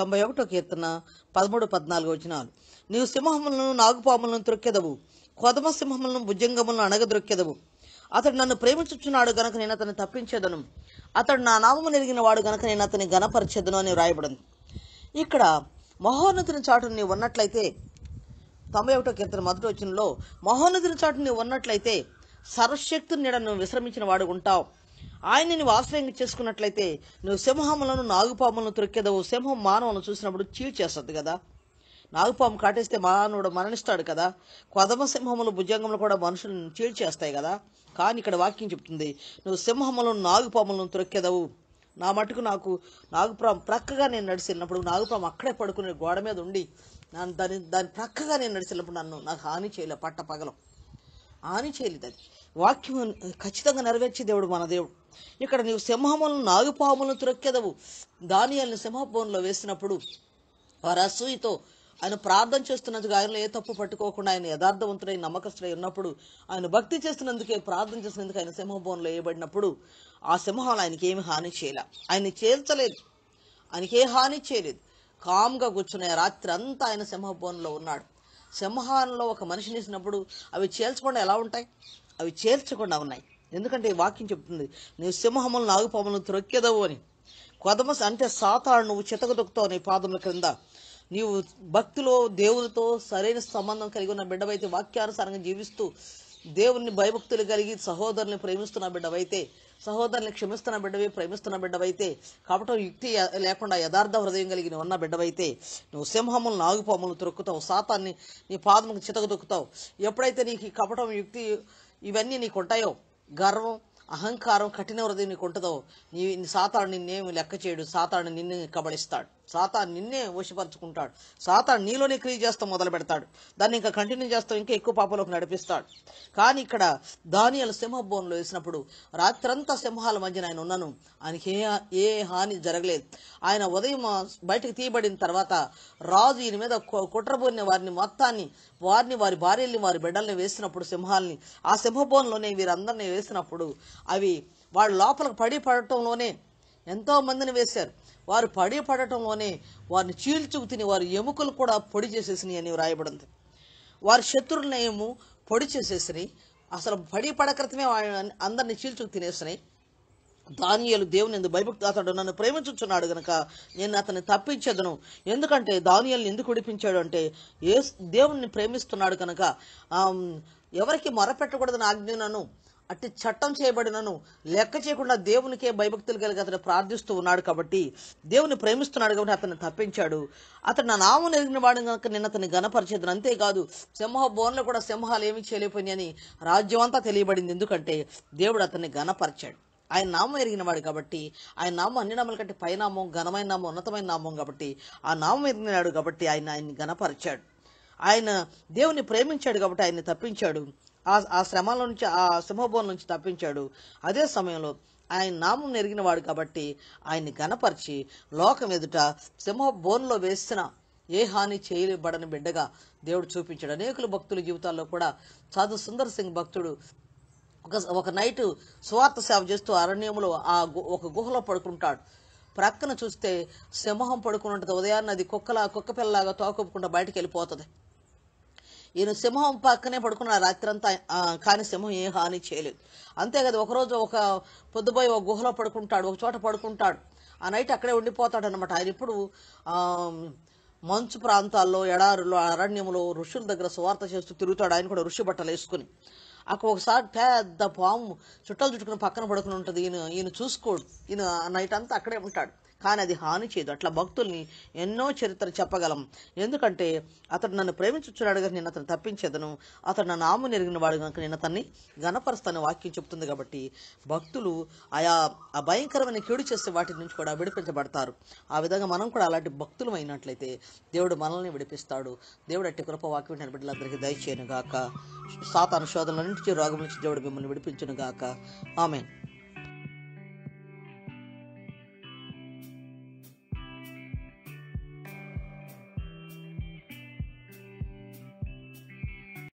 తొంభై ఒకటో కీర్తన పదమూడు పద్నాలుగు వచనాలు నీవు సింహములను నాగుపాములను త్రొక్కెదవు కొదమ సింహములను భుజంగములను అణగద్రొక్కెదవు అతడు నన్ను ప్రేమించుచున్నాడు గనక నేను అతన్ని తప్పించేదను అతడు నా నామము నెరిగిన వాడు గనక నేను అతని గణపరిచేదను అని వ్రాయబడింది ఇక్కడ మహోన్నతిని చాటును నీవు ఉన్నట్లయితే తొంభై ఒకటో కీర్తన మొదటి వచ్చినలో మహోన్నతిని చాటు నీవు ఉన్నట్లయితే సర్వశక్తుని నీడ నువ్వు విశ్రమించిన వాడు ఉంటావు ఆయన నువ్వు ఆశ్రయం చేసుకున్నట్లయితే నువ్వు సింహములను నాగుపాములను తొరికేదవు సింహం మానవులను చూసినప్పుడు చీల్ చేస్తుంది కదా నాగుపాము కాటేస్తే మానవుడు మరణిస్తాడు కదా కొదమ సింహములు భుజంగములు కూడా మనుషులను చీల్ చేస్తాయి కదా కానీ ఇక్కడ వాక్యం చెప్తుంది నువ్వు సింహములను నాగుపాములను తొరికేదవు నా మటుకు నాకు నాగుపురం ప్రక్కగా నేను నడిచినప్పుడు నాగుపురం అక్కడే పడుకునే గోడ మీద ఉండి నన్ను దాని దాని ప్రక్కగా నేను నడిచినప్పుడు నన్ను నాకు హాని చేయలే పట్ట పగలం హాని చేయలేదు అది వాక్యం ఖచ్చితంగా నెరవేర్చే దేవుడు మన దేవుడు ఇక్కడ నీవు సింహములను నాగుపాములను త్రొక్కెదవు దానియాలను సింహభవన్లో వేసినప్పుడు వారు అసూయతో ఆయన ప్రార్థన చేస్తున్నందుకు ఆయనలో ఏ తప్పు పట్టుకోకుండా ఆయన యథార్థవంతుడై నమ్మకస్తుడై ఉన్నప్పుడు ఆయన భక్తి చేస్తున్నందుకే ప్రార్థన చేసినందుకు ఆయన సింహభవన్లో వేయబడినప్పుడు ఆ సింహాలు ఆయనకి ఏమి హాని చేయలే ఆయన చేర్చలేదు ఆయనకి ఏ హాని చేయలేదు కామ్గా కూర్చున్న రాత్రి అంతా ఆయన సింహభవన్లో ఉన్నాడు సింహాలలో ఒక మనిషిని వేసినప్పుడు అవి చేల్చకుండా ఎలా ఉంటాయి అవి చేర్చకుండా ఉన్నాయి ఎందుకంటే ఈ వాక్యం చెప్తుంది నీవు సింహములు నాగుపాములను త్రొక్కెదవు అని కొదమస్ అంటే సాతాడు నువ్వు చితకదొక్కుతావు నీ పాదముల క్రింద నీవు భక్తిలో దేవునితో సరైన సంబంధం కలిగి ఉన్న బిడ్డవైతే వాక్యానుసారంగా జీవిస్తూ దేవుణ్ణి భయభక్తులు కలిగి సహోదరుని ప్రేమిస్తున్న బిడ్డవైతే సహోదరుని క్షమిస్తున్న బిడ్డవి ప్రేమిస్తున్న బిడ్డవైతే కాబట్టి యుక్తి లేకుండా యథార్థ హృదయం కలిగి ఉన్న బిడ్డవైతే నువ్వు సింహములు నాగుపాములు తొక్కుతావు సాతాన్ని నీ పాదముకు చితకు తొక్కుతావు ఎప్పుడైతే నీకు కపటం యుక్తి ఇవన్నీ నీకు ఉంటాయో గర్వం అహంకారం కఠిన హృదయం నీకు ఉంటుందో నీ సాతాడు నిన్నేమి లెక్క చేయడు సాతాడు నిన్ను కబళిస్తాడు సాతా నిన్నే వశపరచుకుంటాడు సాతా నీలోనే క్రియ చేస్తూ మొదలు పెడతాడు దాన్ని ఇంకా కంటిన్యూ చేస్తూ ఇంకా ఎక్కువ పాపలోకి నడిపిస్తాడు కానీ ఇక్కడ దానియలు సింహభోన్లో వేసినప్పుడు రాత్రంతా సింహాల మధ్యన ఆయన ఉన్నాను ఆయనకి ఏ ఏ హాని జరగలేదు ఆయన ఉదయం బయటకు తీయబడిన తర్వాత రాజు ఈయన మీద కుట్రబోయిన వారిని మొత్తాన్ని వారిని వారి భార్యల్ని వారి బిడ్డల్ని వేసినప్పుడు సింహాలని ఆ సింహభోన్లోనే వీరందరినీ వేసినప్పుడు అవి వాళ్ళ లోపలికి పడి పడటంలోనే ఎంతో మందిని వేశారు వారు పడి పడటంలోనే వారిని చీల్చుకు తిని వారి ఎముకలు కూడా పొడి చేసేసినాయి అని వ్రాయబడింది వారి శత్రువులను ఏమో పొడి చేసేసినాయి అసలు పడి పడ క్రితమే అందరిని చీల్చుకు తినేసినాయి దానియలు దేవుని ఎందుకు భయభక్తి అతడు నన్ను ప్రేమించున్నాడు గనక నేను అతన్ని తప్పించేదను ఎందుకంటే దానియల్ని ఎందుకు విడిపించాడు అంటే ఏ దేవుణ్ణి ప్రేమిస్తున్నాడు కనుక ఎవరికి మొరపెట్టకూడదని ఆజ్ఞనను అట్టి చట్టం చేయబడినను లెక్క చేయకుండా దేవునికే భయభక్తులు కలిగి అతను ప్రార్థిస్తూ ఉన్నాడు కాబట్టి దేవుని ప్రేమిస్తున్నాడు కాబట్టి అతను తప్పించాడు అతను నా నామం ఎదిగిన వాడు కనుక నిన్న అతన్ని గణపరిచేదను అంతేకాదు సింహ బోన్లో కూడా సింహాలు ఏమీ చేయలేకపోయినాయని రాజ్యం అంతా తెలియబడింది ఎందుకంటే దేవుడు అతన్ని గణపరిచాడు ఆయన నామం ఎరిగినవాడు కాబట్టి ఆయన నామం అన్ని నామల కంటే పైనామం ఘనమైన నామం ఉన్నతమైన నామం కాబట్టి ఆ నామం ఎరిగినాడు కాబట్టి ఆయన ఆయన్ని గణపరిచాడు ఆయన దేవుని ప్రేమించాడు కాబట్టి ఆయన్ని తప్పించాడు ఆ ఆ శ్రమల నుంచి ఆ సింహభోన్ నుంచి తప్పించాడు అదే సమయంలో ఆయన నామం ఎరిగిన వాడు కాబట్టి ఆయన్ని గనపరిచి లోకం ఎదుట సింహభోన్లో వేసిన ఏ హాని చేయబడని బిడ్డగా దేవుడు చూపించాడు అనేకులు భక్తుల జీవితాల్లో కూడా సాధు సుందర్ సింగ్ భక్తుడు ఒక ఒక నైట్ స్వార్థ సేవ చేస్తూ అరణ్యంలో ఆ ఒక గుహలో పడుకుంటాడు ప్రక్కన చూస్తే సింహం పడుకున్నట్టు ఉదయాన్నది కుక్కలా కుక్క పిల్లలాగా తోకొప్పుకుంటూ బయటకు వెళ్ళిపోతుంది ఈయన సింహం పక్కనే పడుకున్న రాత్రి రాత్రంతా కానీ సింహం ఏ హాని చేయలేదు అంతే కదా ఒకరోజు ఒక పొద్దుపోయి ఒక గుహలో పడుకుంటాడు ఒక చోట పడుకుంటాడు ఆ నైట్ అక్కడే ఉండిపోతాడు అనమాట ఆయన ఇప్పుడు మంచు ప్రాంతాల్లో ఎడారులో అరణ్యంలో ఋషుల దగ్గర సువార్త చేస్తూ తిరుగుతాడు ఆయన కూడా ఋషి బట్టలు వేసుకుని అక్కడ ఒకసారి పెద్ద పాము చుట్టాలు చుట్టుకుని పక్కన పడుకుని ఉంటుంది ఈయన ఈయన చూసుకోడు ఈయన నైట్ అంతా అక్కడే ఉంటాడు కానీ అది హాని చేయదు అట్లా భక్తుల్ని ఎన్నో చరిత్ర చెప్పగలం ఎందుకంటే అతడు నన్ను ప్రేమించుచున్నాడు కానీ నేను అతను తప్పించేదను అతడు నా నాము నెరిగిన వాడు కనుక నేను అతన్ని గణపరుస్తాను వాక్యం చెప్తుంది కాబట్టి భక్తులు ఆయా ఆ భయంకరమైన కీడు చేసే వాటి నుంచి కూడా విడిపించబడతారు ఆ విధంగా మనం కూడా అలాంటి భక్తులు అయినట్లయితే దేవుడు మనల్ని విడిపిస్తాడు దేవుడు అట్టి కృప వాక్యం నేను బిడ్డలందరికీ దయచేయను గాక సాత అనుశోధనల నుంచి రోగం నుంచి దేవుడు మిమ్మల్ని విడిపించును గాక ఆమె